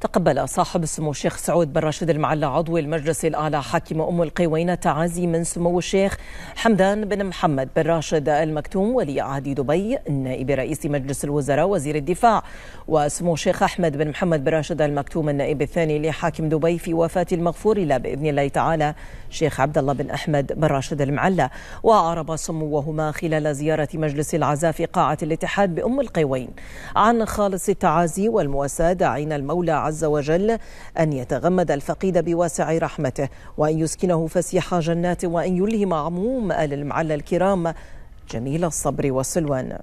تقبل صاحب السمو الشيخ سعود بن راشد المعلى عضو المجلس الأعلى حاكم أم القيوين تعازي من سمو الشيخ حمدان بن محمد بن راشد المكتوم ولي عهد دبي نائب رئيس مجلس الوزراء وزير الدفاع وسمو الشيخ أحمد بن محمد بن راشد المكتوم النائب الثاني لحاكم دبي في وفاة المغفور له بإذن الله تعالى شيخ عبد الله بن أحمد بن راشد المعلى وأعرب سموهما خلال زيارة مجلس العزاء في قاعة الاتحاد بأم القيوين عن خالص التعازي والمواساة عين المولى عز وجل أن يتغمد الفقيد بواسع رحمته وأن يسكنه فسيح جنات وأن يلهم عموم آل المعلى الكرام جميل الصبر والسلوان